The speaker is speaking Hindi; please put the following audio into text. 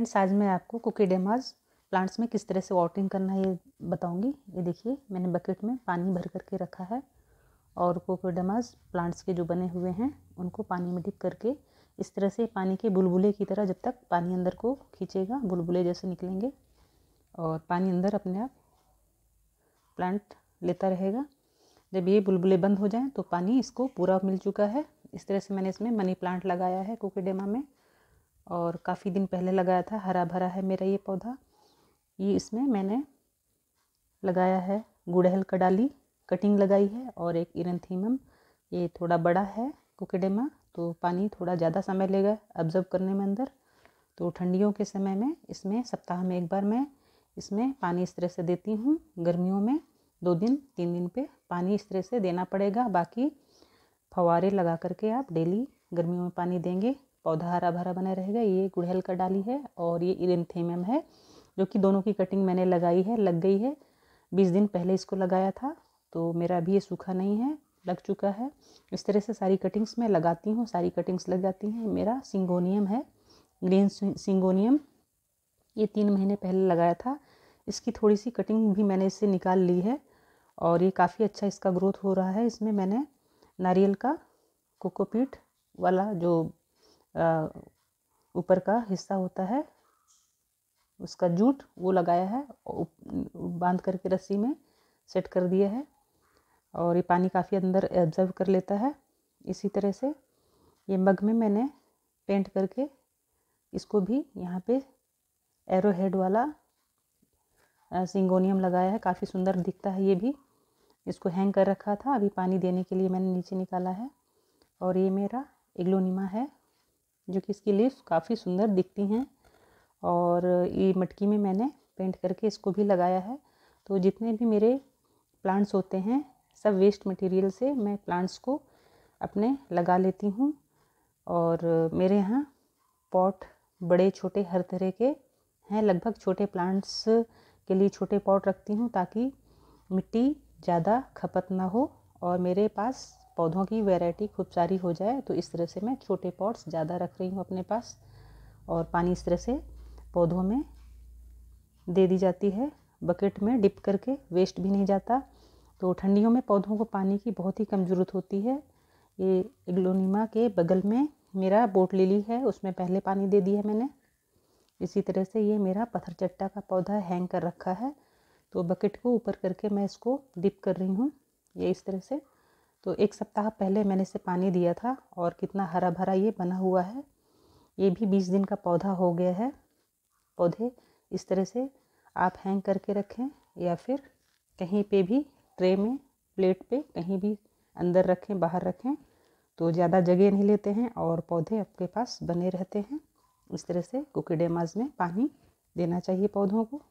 एंड साइज में आपको डेमाज प्लांट्स में किस तरह से वाटरिंग करना है ये बताऊंगी ये देखिए मैंने बकेट में पानी भर करके रखा है और डेमाज प्लांट्स के जो बने हुए हैं उनको पानी में डिप करके इस तरह से पानी के बुलबुले की तरह जब तक पानी अंदर को खींचेगा बुलबुले जैसे निकलेंगे और पानी अंदर अपने आप प्लांट लेता रहेगा जब ये बुलबुले बंद हो जाएं तो पानी इसको पूरा मिल चुका है इस तरह से मैंने इसमें मनी प्लांट लगाया है डेमा में और काफ़ी दिन पहले लगाया था हरा भरा है मेरा ये पौधा ये इसमें मैंने लगाया है गुड़हल का डाली कटिंग लगाई है और एक इरंथीमम ये थोड़ा बड़ा है कुकेडेमा तो पानी थोड़ा ज़्यादा समय लेगा ऑब्जर्व करने में अंदर तो ठंडियों के समय में इसमें सप्ताह में एक बार मैं इसमें पानी इस तरह से देती हूँ गर्मियों में दो दिन तीन दिन पे पानी इस तरह से देना पड़ेगा बाकी फवारे लगा करके आप डेली गर्मियों में पानी देंगे पौधा हरा भरा बना रहेगा ये गुड़हल का डाली है और ये इरेंथेमियम है जो कि दोनों की कटिंग मैंने लगाई है लग गई है बीस दिन पहले इसको लगाया था तो मेरा अभी ये सूखा नहीं है लग चुका है इस तरह से सारी कटिंग्स मैं लगाती हूँ सारी कटिंग्स लग जाती हैं मेरा सिंगोनियम है ग्रीन सिंगोनियम ये तीन महीने पहले लगाया था इसकी थोड़ी सी कटिंग भी मैंने इससे निकाल ली है और ये काफ़ी अच्छा इसका ग्रोथ हो रहा है इसमें मैंने नारियल का कोकोपीट वाला जो ऊपर का हिस्सा होता है उसका जूट वो लगाया है बांध करके रस्सी में सेट कर दिया है और ये पानी काफ़ी अंदर एब्जर्व कर लेता है इसी तरह से ये मग में मैंने पेंट करके इसको भी यहाँ पे एरो हेड वाला सिंगोनियम लगाया है काफ़ी सुंदर दिखता है ये भी इसको हैंग कर रखा था अभी पानी देने के लिए मैंने नीचे निकाला है और ये मेरा एग्लोनिमा है जो कि इसकी लीव्स काफ़ी सुंदर दिखती हैं और ये मटकी में मैंने पेंट करके इसको भी लगाया है तो जितने भी मेरे प्लांट्स होते हैं सब वेस्ट मटेरियल से मैं प्लांट्स को अपने लगा लेती हूँ और मेरे यहाँ पॉट बड़े छोटे हर तरह के हैं लगभग छोटे प्लांट्स के लिए छोटे पॉट रखती हूँ ताकि मिट्टी ज़्यादा खपत ना हो और मेरे पास पौधों की वैरायटी खूब सारी हो जाए तो इस तरह से मैं छोटे पॉट्स ज़्यादा रख रही हूँ अपने पास और पानी इस तरह से पौधों में दे दी जाती है बकेट में डिप करके वेस्ट भी नहीं जाता तो ठंडियों में पौधों को पानी की बहुत ही कम ज़रूरत होती है ये एग्लोनीमा के बगल में मेरा बोट लिली है उसमें पहले पानी दे दिया है मैंने इसी तरह से ये मेरा पत्थर चट्टा का पौधा हैंग कर रखा है तो बकेट को ऊपर करके मैं इसको डिप कर रही हूँ ये इस तरह से तो एक सप्ताह पहले मैंने इसे पानी दिया था और कितना हरा भरा ये बना हुआ है ये भी बीस दिन का पौधा हो गया है पौधे इस तरह से आप हैंग करके रखें या फिर कहीं पे भी ट्रे में प्लेट पे कहीं भी अंदर रखें बाहर रखें तो ज़्यादा जगह नहीं लेते हैं और पौधे आपके पास बने रहते हैं इस तरह से कुकीडेमाज में पानी देना चाहिए पौधों को